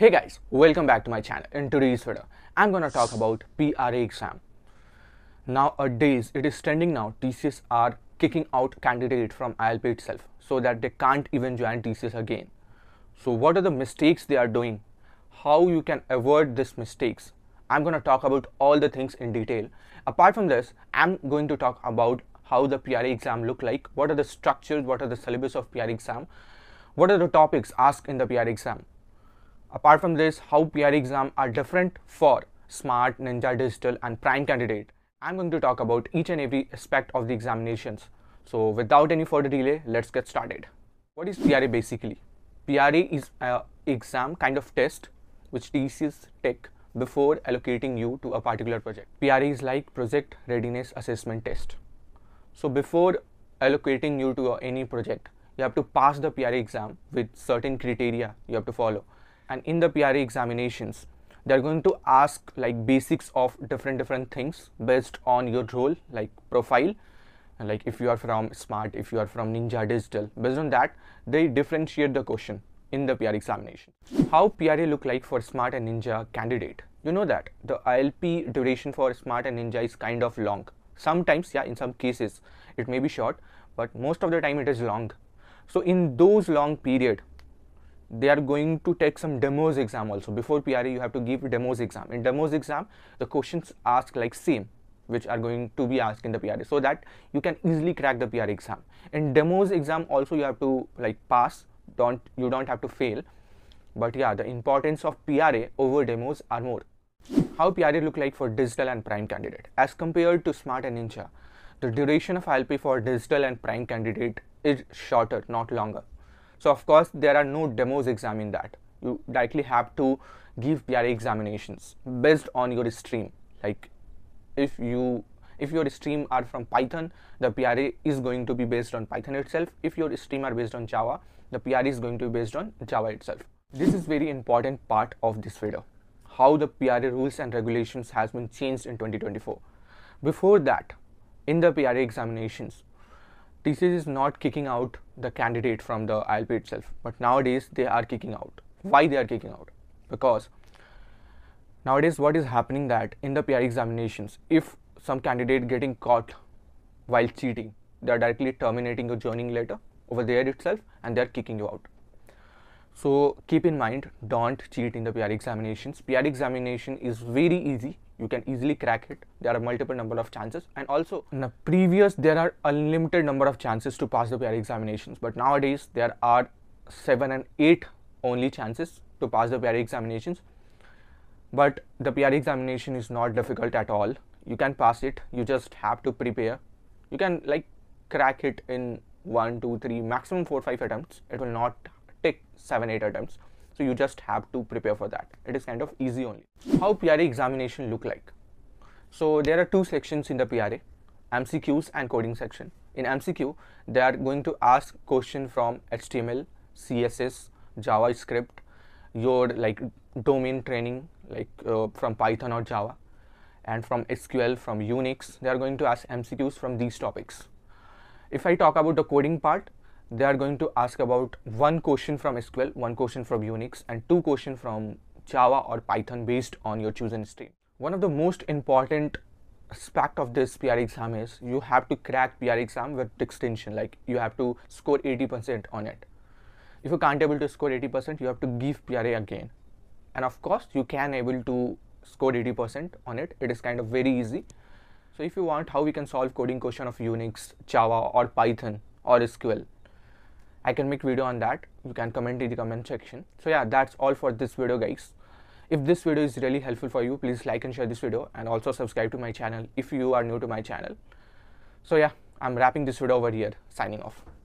Hey guys, welcome back to my channel. In today's video, I'm gonna talk about PRA exam. Nowadays, it is trending now TCS are kicking out candidates from ILP itself so that they can't even join TCS again. So what are the mistakes they are doing? How you can avoid these mistakes? I'm gonna talk about all the things in detail. Apart from this, I'm going to talk about how the PRA exam look like, what are the structures, what are the syllabus of PRA exam, what are the topics asked in the PRA exam Apart from this, how PR exam are different for Smart, Ninja Digital and Prime candidate. I'm going to talk about each and every aspect of the examinations. So without any further delay, let's get started. What is PRA basically? PRA is an exam kind of test which TCS take before allocating you to a particular project. PRA is like project readiness assessment test. So before allocating you to any project, you have to pass the PRA exam with certain criteria you have to follow and in the pre examinations they're going to ask like basics of different different things based on your role like profile and like if you are from smart if you are from ninja digital based on that they differentiate the question in the PRA examination. How PRA look like for Smart and Ninja candidate? You know that the ILP duration for Smart and Ninja is kind of long. Sometimes, yeah, in some cases it may be short, but most of the time it is long. So in those long period, they are going to take some demos exam also before pre you have to give demos exam in demos exam the questions asked like same which are going to be asked in the PRA so that you can easily crack the PRA exam. In demos exam also you have to like pass, don't you don't have to fail. But yeah, the importance of PRA over demos are more. How PRA look like for digital and prime candidate as compared to smart and ninja. The duration of ILP for digital and prime candidate is shorter, not longer. So of course there are no demos exam in that. You directly have to give PRA examinations based on your stream. Like if you if your stream are from Python, the PRA is going to be based on Python itself. If your stream are based on Java, the PRA is going to be based on Java itself. This is very important part of this video. How the PRA rules and regulations has been changed in 2024. Before that, in the PRA examinations, TCS is not kicking out the candidate from the ILP itself, but nowadays they are kicking out. Why they are kicking out? Because nowadays what is happening that in the PR examinations, if some candidate getting caught while cheating, they are directly terminating your joining letter over there itself and they are kicking you out. So keep in mind, don't cheat in the PR examinations. PR examination is very easy. You can easily crack it. There are multiple number of chances. And also in the previous, there are unlimited number of chances to pass the PR examinations. But nowadays there are seven and eight only chances to pass the PR examinations. But the PR examination is not difficult at all. You can pass it. You just have to prepare. You can like crack it in one, two, three, maximum four, five attempts. It will not take 7 8 attempts so you just have to prepare for that it is kind of easy only how pra examination look like so there are two sections in the pra mcqs and coding section in mcq they are going to ask question from html css javascript your like domain training like uh, from python or java and from sql from unix they are going to ask mcqs from these topics if i talk about the coding part they are going to ask about one question from SQL, one question from Unix, and two question from Java or Python based on your chosen stream. One of the most important aspect of this PR exam is you have to crack PR exam with extension, like you have to score 80% on it. If you can't able to score 80%, you have to give PRA again. And of course, you can able to score 80% on it. It is kind of very easy. So if you want how we can solve coding question of Unix, Java or Python or SQL, I can make video on that. You can comment in the comment section. So yeah, that's all for this video guys. If this video is really helpful for you, please like and share this video and also subscribe to my channel if you are new to my channel. So yeah, I'm wrapping this video over here, signing off.